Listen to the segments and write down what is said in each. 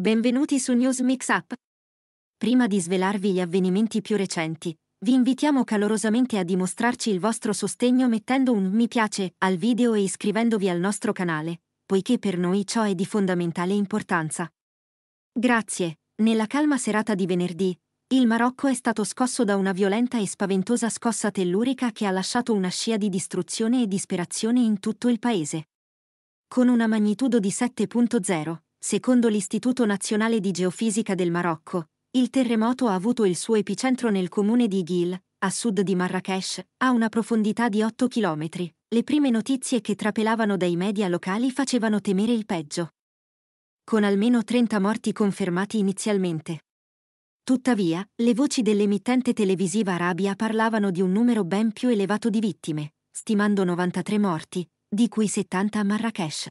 Benvenuti su News Mix Up. Prima di svelarvi gli avvenimenti più recenti, vi invitiamo calorosamente a dimostrarci il vostro sostegno mettendo un mi piace al video e iscrivendovi al nostro canale, poiché per noi ciò è di fondamentale importanza. Grazie. Nella calma serata di venerdì, il Marocco è stato scosso da una violenta e spaventosa scossa tellurica che ha lasciato una scia di distruzione e disperazione in tutto il paese. Con una magnitudo di 7.0, Secondo l'Istituto Nazionale di Geofisica del Marocco, il terremoto ha avuto il suo epicentro nel comune di Ghil, a sud di Marrakesh, a una profondità di 8 km. Le prime notizie che trapelavano dai media locali facevano temere il peggio. Con almeno 30 morti confermati inizialmente. Tuttavia, le voci dell'emittente televisiva Arabia parlavano di un numero ben più elevato di vittime, stimando 93 morti, di cui 70 a Marrakesh.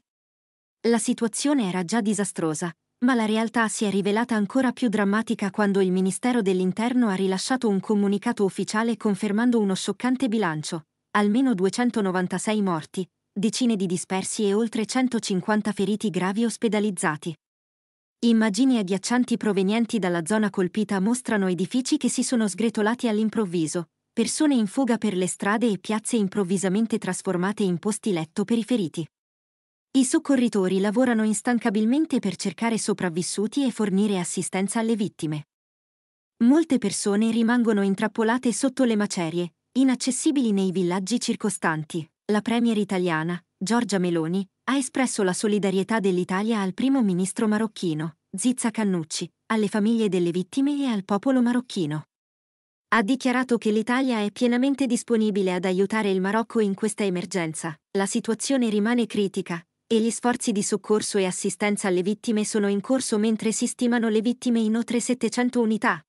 La situazione era già disastrosa, ma la realtà si è rivelata ancora più drammatica quando il Ministero dell'Interno ha rilasciato un comunicato ufficiale confermando uno scioccante bilancio. Almeno 296 morti, decine di dispersi e oltre 150 feriti gravi ospedalizzati. Immagini agghiaccianti provenienti dalla zona colpita mostrano edifici che si sono sgretolati all'improvviso, persone in fuga per le strade e piazze improvvisamente trasformate in posti letto per i feriti. I soccorritori lavorano instancabilmente per cercare sopravvissuti e fornire assistenza alle vittime. Molte persone rimangono intrappolate sotto le macerie, inaccessibili nei villaggi circostanti. La premier italiana, Giorgia Meloni, ha espresso la solidarietà dell'Italia al primo ministro marocchino, Zizza Cannucci, alle famiglie delle vittime e al popolo marocchino. Ha dichiarato che l'Italia è pienamente disponibile ad aiutare il Marocco in questa emergenza. La situazione rimane critica, e gli sforzi di soccorso e assistenza alle vittime sono in corso mentre si stimano le vittime in oltre 700 unità.